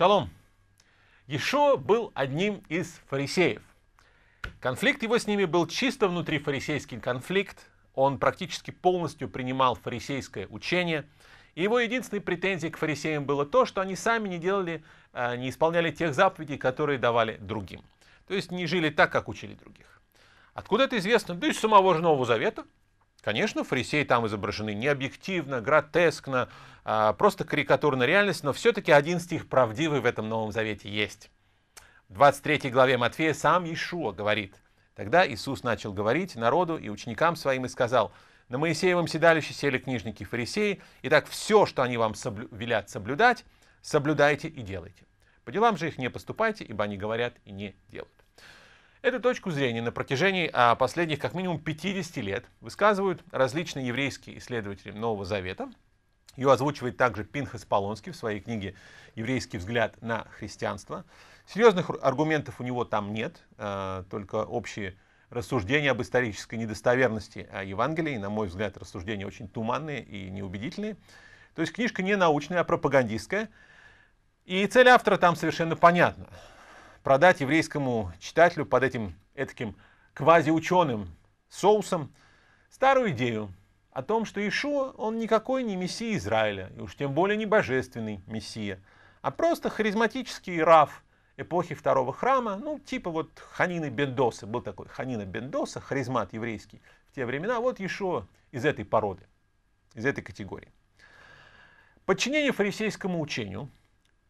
Шалом. Ешо был одним из фарисеев. Конфликт его с ними был чисто внутрифарисейский конфликт. Он практически полностью принимал фарисейское учение. И его единственной претензией к фарисеям было то, что они сами не делали, э, не исполняли тех заповедей, которые давали другим. То есть не жили так, как учили других. Откуда это известно? Да из самого же Нового Завета – Конечно, фарисеи там изображены необъективно, гротескно, а, просто карикатурная реальность, но все-таки один стих правдивый в этом Новом Завете есть. В 23 главе Матфея сам Иешуа говорит. Тогда Иисус начал говорить народу и ученикам своим и сказал, «На Моисеевом седалище сели книжники и фарисеи, и так все, что они вам соблю... велят соблюдать, соблюдайте и делайте. По делам же их не поступайте, ибо они говорят и не делают». Эту точку зрения на протяжении а, последних как минимум 50 лет высказывают различные еврейские исследователи Нового Завета. Ее озвучивает также Пинхас Полонский в своей книге «Еврейский взгляд на христианство». Серьезных аргументов у него там нет, а, только общие рассуждения об исторической недостоверности а, Евангелия. на мой взгляд, рассуждения очень туманные и неубедительные. То есть книжка не научная, а пропагандистская. И цель автора там совершенно понятна продать еврейскому читателю под этим этаким квазиученым соусом старую идею о том, что Ишуа, он никакой не мессия Израиля, и уж тем более не божественный мессия, а просто харизматический раф эпохи второго храма, ну, типа вот Ханины Бендоса, был такой Ханина Бендоса, харизмат еврейский в те времена, вот Ишуа из этой породы, из этой категории. Подчинение фарисейскому учению –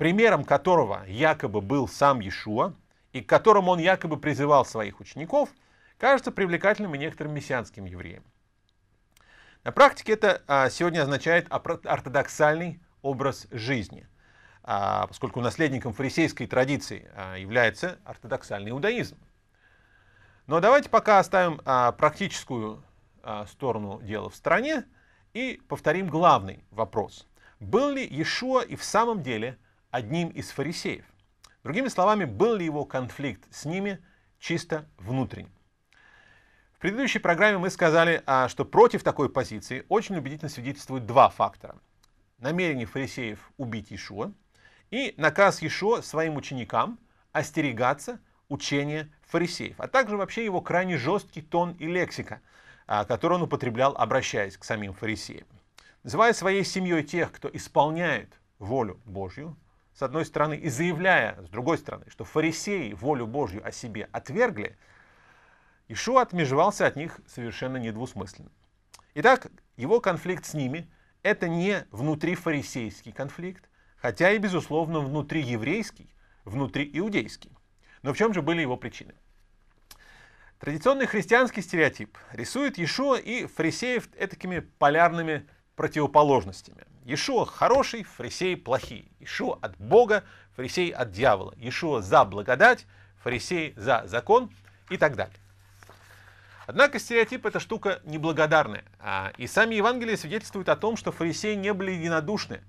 примером которого якобы был сам Иешуа, и к которому он якобы призывал своих учеников, кажется привлекательным и некоторым мессианским евреям. На практике это а, сегодня означает ортодоксальный образ жизни, а, поскольку наследником фарисейской традиции а, является ортодоксальный иудаизм. Но давайте пока оставим практическую сторону дела в стране и повторим главный вопрос. Был ли Иешуа и в самом деле – одним из фарисеев. Другими словами, был ли его конфликт с ними чисто внутренним? В предыдущей программе мы сказали, а, что против такой позиции очень убедительно свидетельствуют два фактора. Намерение фарисеев убить Ишуа и наказ Ишуа своим ученикам остерегаться учения фарисеев, а также вообще его крайне жесткий тон и лексика, а, который он употреблял, обращаясь к самим фарисеям. Называя своей семьей тех, кто исполняет волю Божью, с одной стороны, и заявляя, с другой стороны, что фарисеи волю Божью о себе отвергли, Ишуа отмежевался от них совершенно недвусмысленно. Итак, его конфликт с ними – это не внутрифарисейский конфликт, хотя и, безусловно, внутриеврейский, внутрииудейский. Но в чем же были его причины? Традиционный христианский стереотип рисует Иешуа и фарисеев этакими полярными противоположностями. Иешуа хороший, фарисеи плохие. Иешуа от Бога, фарисеи от дьявола. Иешуа за благодать, фарисеи за закон и так далее. Однако стереотип – эта штука неблагодарная, а, и сами Евангелия свидетельствуют о том, что фарисеи не были единодушны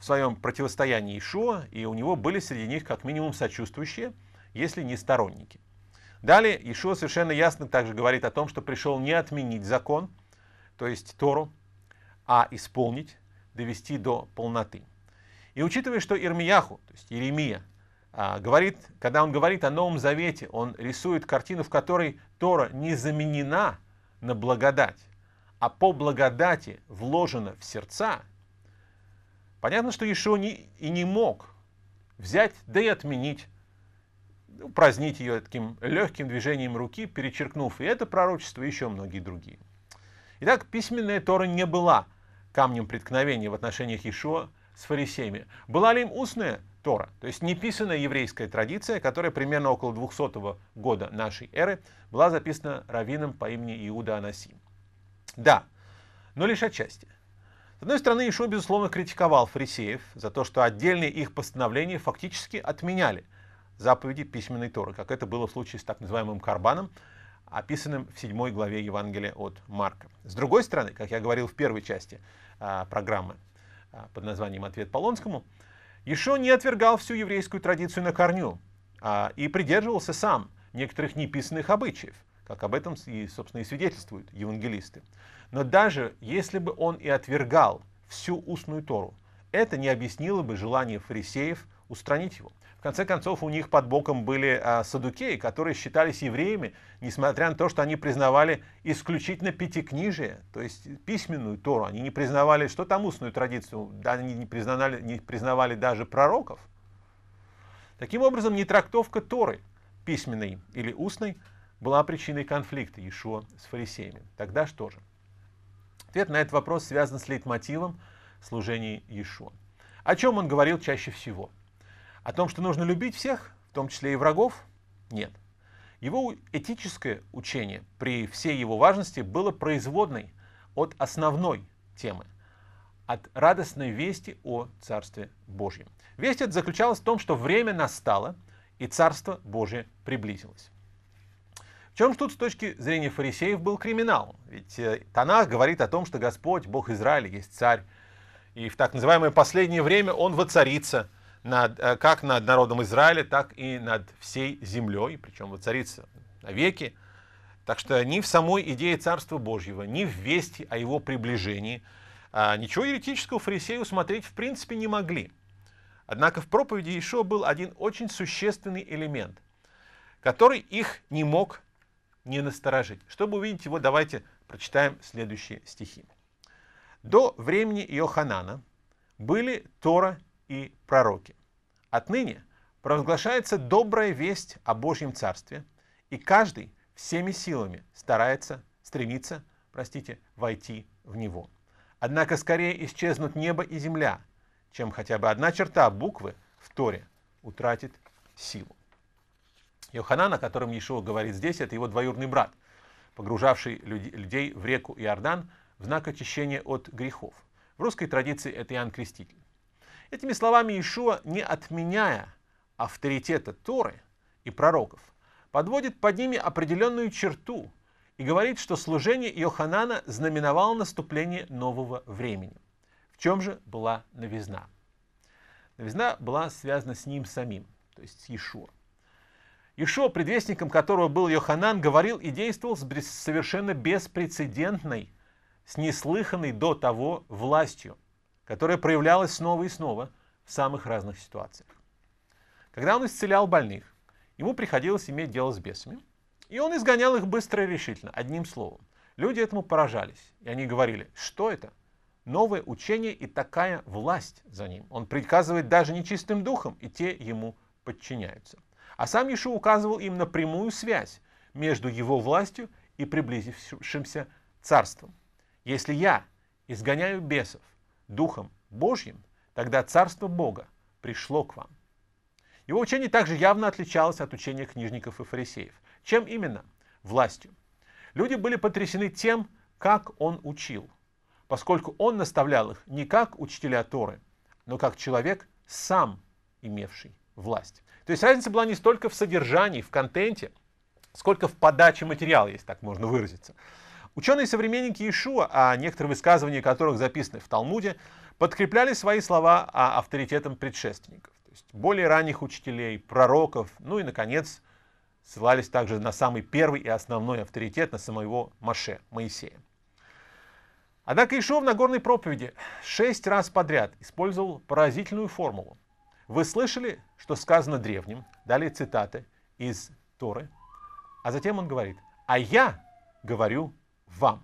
в своем противостоянии Ишуа, и у него были среди них как минимум сочувствующие, если не сторонники. Далее Ишуа совершенно ясно также говорит о том, что пришел не отменить закон, то есть Тору, а исполнить, довести до полноты. И учитывая, что Ирмияху, то есть Еремия, а, говорит, когда он говорит о Новом Завете, он рисует картину, в которой Тора не заменена на благодать, а по благодати вложена в сердца, понятно, что Ишо не, и не мог взять, да и отменить, ну, празднить ее таким легким движением руки, перечеркнув и это пророчество, и еще многие другие. Итак, письменная Тора не была камнем преткновения в отношениях Ишуа с фарисеями. Была ли им устная Тора, то есть неписанная еврейская традиция, которая примерно около 200 года нашей эры была записана раввином по имени Иуда Анаси. Да, но лишь отчасти. С одной стороны, Ишуа, безусловно, критиковал фарисеев за то, что отдельные их постановления фактически отменяли заповеди письменной Торы, как это было в случае с так называемым Карбаном – описанным в 7 главе Евангелия от Марка. С другой стороны, как я говорил в первой части а, программы а, под названием «Ответ Полонскому», еще не отвергал всю еврейскую традицию на корню а, и придерживался сам некоторых неписанных обычаев, как об этом, и, собственно, и свидетельствуют евангелисты. Но даже если бы он и отвергал всю устную Тору, это не объяснило бы желание фарисеев – устранить его. В конце концов, у них под боком были а, садукеи, которые считались евреями, несмотря на то, что они признавали исключительно пятикнижие, то есть письменную Тору. Они не признавали, что там устную традицию, да, они не признавали, не признавали даже пророков. Таким образом, не трактовка Торы, письменной или устной, была причиной конфликта Иешуа с фарисеями. Тогда что же? Ответ на этот вопрос связан с лейтмотивом служения Иешуа. О чем он говорил чаще всего – о том, что нужно любить всех, в том числе и врагов, нет. Его этическое учение при всей его важности было производной от основной темы, от радостной вести о Царстве Божьем. Весть эта заключалась в том, что время настало, и Царство Божье приблизилось. В чем же тут с точки зрения фарисеев был криминал? Ведь э, Танах говорит о том, что Господь, Бог Израиля, есть царь. И в так называемое последнее время он воцарится над, э, как над народом Израиля, так и над всей землей, причем воцарится навеки. Так что ни в самой идее Царства Божьего, ни в вести о его приближении а, ничего еретического фарисею смотреть в принципе не могли. Однако в проповеди еще был один очень существенный элемент, который их не мог не насторожить. Чтобы увидеть его, давайте прочитаем следующие стихи. До времени Иоханана были Тора и пророки. Отныне провозглашается добрая весть о Божьем Царстве, и каждый всеми силами старается, стремится, простите, войти в него. Однако скорее исчезнут небо и земля, чем хотя бы одна черта буквы в Торе утратит силу. Йоханан, о котором Иешуа говорит здесь, это его двоюродный брат, погружавший людей в реку Иордан в знак очищения от грехов. В русской традиции это Иоанн Креститель. Этими словами Иешуа, не отменяя авторитета Торы и пророков, подводит под ними определенную черту и говорит, что служение Иоханана знаменовало наступление нового времени. В чем же была новизна? Новизна была связана с ним самим, то есть с Иешуа. Иешуа, предвестником которого был Йоханан, говорил и действовал с совершенно беспрецедентной, с неслыханной до того властью которая проявлялась снова и снова в самых разных ситуациях. Когда он исцелял больных, ему приходилось иметь дело с бесами, и он изгонял их быстро и решительно, одним словом. Люди этому поражались, и они говорили, что это? Новое учение и такая власть за ним. Он приказывает даже нечистым духом, и те ему подчиняются. А сам Ишу указывал им на прямую связь между его властью и приблизившимся царством. Если я изгоняю бесов, Духом Божьим, тогда Царство Бога пришло к вам. Его учение также явно отличалось от учения книжников и фарисеев. Чем именно? Властью. Люди были потрясены тем, как он учил, поскольку он наставлял их не как учителя Торы, но как человек, сам имевший власть. То есть разница была не столько в содержании, в контенте, сколько в подаче материала, если так можно выразиться. Ученые-современники Ишуа, о а некоторых высказывания которых записаны в Талмуде, подкрепляли свои слова о авторитетом предшественников, то есть более ранних учителей, пророков, ну и, наконец, ссылались также на самый первый и основной авторитет, на самого Маше, Моисея. Однако Ишуа в Нагорной проповеди шесть раз подряд использовал поразительную формулу. Вы слышали, что сказано древним, далее цитаты из Торы, а затем он говорит, а я говорю вам.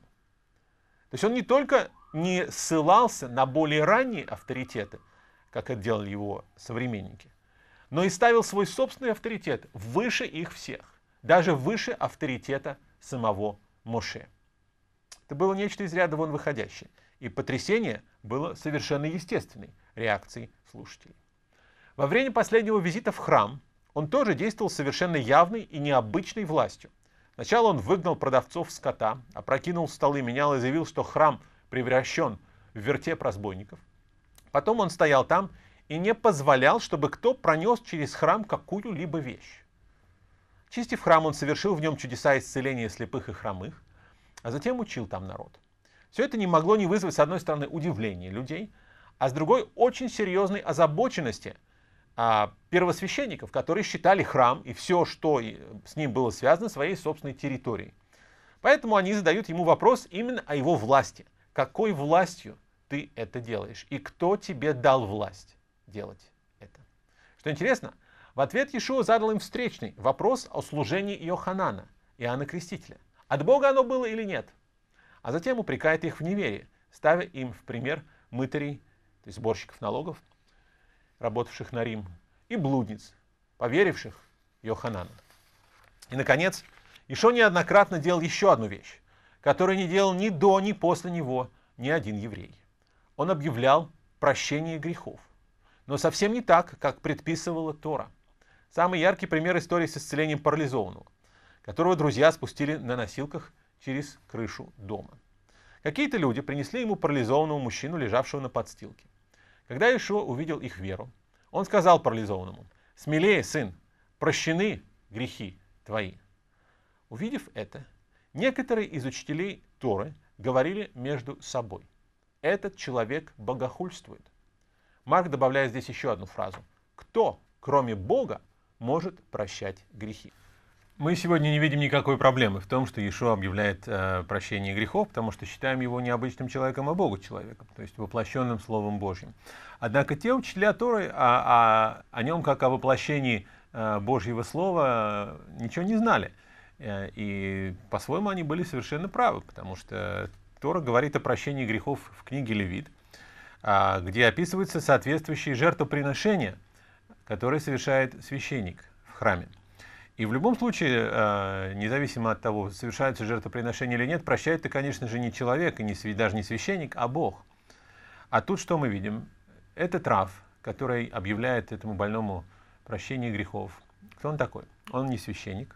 То есть он не только не ссылался на более ранние авторитеты, как это делали его современники, но и ставил свой собственный авторитет выше их всех, даже выше авторитета самого Моше. Это было нечто из ряда вон выходящее, и потрясение было совершенно естественной реакцией слушателей. Во время последнего визита в храм он тоже действовал совершенно явной и необычной властью – Сначала он выгнал продавцов скота, опрокинул столы, менял и заявил, что храм превращен в вертеп разбойников. Потом он стоял там и не позволял, чтобы кто пронес через храм какую-либо вещь. Чистив храм, он совершил в нем чудеса исцеления слепых и хромых, а затем учил там народ. Все это не могло не вызвать, с одной стороны, удивления людей, а с другой – очень серьезной озабоченности – а, первосвященников, которые считали храм и все, что с ним было связано, своей собственной территорией. Поэтому они задают ему вопрос именно о его власти. Какой властью ты это делаешь? И кто тебе дал власть делать это? Что интересно, в ответ Иешуа задал им встречный вопрос о служении Иоханана, Иоанна Крестителя. От Бога оно было или нет? А затем упрекает их в неверии, ставя им в пример мытарей, то есть сборщиков налогов, работавших на Рим, и блудниц, поверивших Йоханану. И, наконец, Ишо неоднократно делал еще одну вещь, которую не делал ни до, ни после него ни один еврей. Он объявлял прощение грехов, но совсем не так, как предписывала Тора. Самый яркий пример истории с исцелением парализованного, которого друзья спустили на носилках через крышу дома. Какие-то люди принесли ему парализованного мужчину, лежавшего на подстилке. Когда Ишуа увидел их веру, он сказал парализованному, «Смелее, сын, прощены грехи твои». Увидев это, некоторые из учителей Торы говорили между собой, «Этот человек богохульствует». Марк добавляет здесь еще одну фразу, «Кто, кроме Бога, может прощать грехи?» Мы сегодня не видим никакой проблемы в том, что Иешуа объявляет э, прощение грехов, потому что считаем его не обычным человеком, а Богу человеком, то есть воплощенным Словом Божьим. Однако те учителя Торы о, а, о, а о нем как о воплощении э, Божьего Слова э, ничего не знали. Э, и по-своему они были совершенно правы, потому что Тора говорит о прощении грехов в книге Левит, э, где описываются соответствующие жертвоприношения, которые совершает священник в храме. И в любом случае, э, независимо от того, совершается жертвоприношение или нет, прощает-то, конечно же, не человек, и не, даже не священник, а Бог. А тут что мы видим? Это трав, который объявляет этому больному прощение грехов. Кто он такой? Он не священник.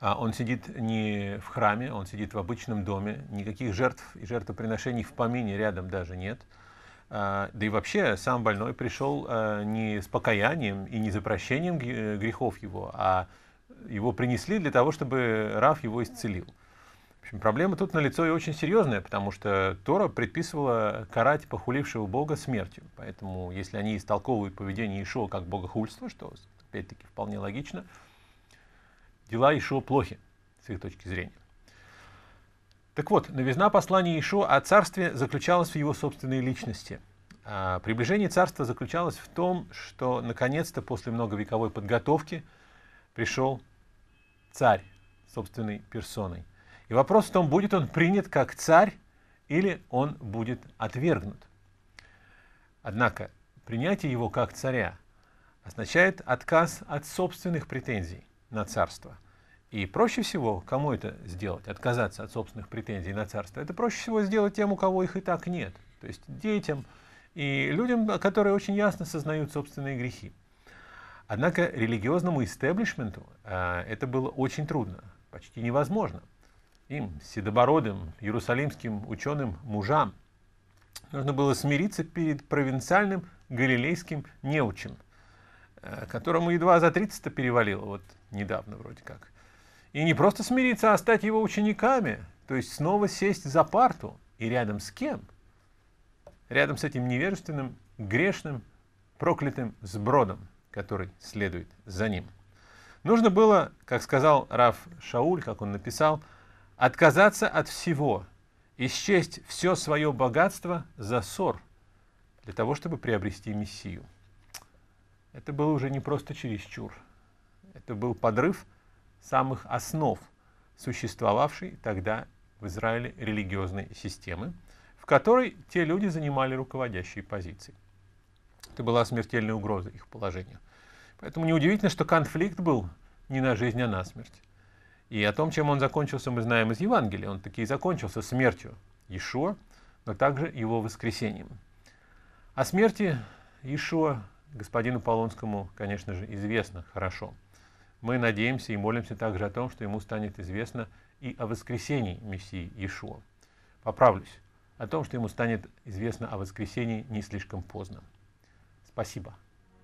А, он сидит не в храме, он сидит в обычном доме. Никаких жертв и жертвоприношений в помине рядом даже нет – а, да и вообще сам больной пришел а, не с покаянием и не за прощением э, грехов его, а его принесли для того, чтобы Раф его исцелил. В общем, проблема тут налицо и очень серьезная, потому что Тора предписывала карать похулившего Бога смертью. Поэтому, если они истолковывают поведение Ишуа как богохульство, что, опять-таки, вполне логично, дела Ишуа плохи с их точки зрения. Так вот, новизна послания Иешуа о царстве заключалась в его собственной личности. А приближение царства заключалось в том, что наконец-то после многовековой подготовки пришел царь собственной персоной. И вопрос в том, будет он принят как царь или он будет отвергнут. Однако принятие его как царя означает отказ от собственных претензий на царство – и проще всего, кому это сделать, отказаться от собственных претензий на царство, это проще всего сделать тем, у кого их и так нет, то есть детям и людям, которые очень ясно сознают собственные грехи. Однако религиозному истеблишменту а, это было очень трудно, почти невозможно. Им, седобородым, иерусалимским ученым мужам, нужно было смириться перед провинциальным галилейским неучем, э, которому едва за 30 перевалило, вот недавно вроде как. И не просто смириться, а стать его учениками, то есть снова сесть за парту. И рядом с кем? Рядом с этим невежественным, грешным, проклятым сбродом, который следует за ним. Нужно было, как сказал Раф Шауль, как он написал, отказаться от всего, исчесть все свое богатство за ссор, для того, чтобы приобрести Мессию. Это было уже не просто чересчур. Это был подрыв – самых основ существовавшей тогда в Израиле религиозной системы, в которой те люди занимали руководящие позиции. Это была смертельная угроза их положению. Поэтому неудивительно, что конфликт был не на жизнь, а на смерть. И о том, чем он закончился, мы знаем из Евангелия. Он таки и закончился смертью Ишуа, но также его воскресением. О смерти Ишуа господину Полонскому, конечно же, известно хорошо – мы надеемся и молимся также о том, что ему станет известно и о воскресении Мессии Иешуа. Поправлюсь, о том, что ему станет известно о воскресении не слишком поздно. Спасибо.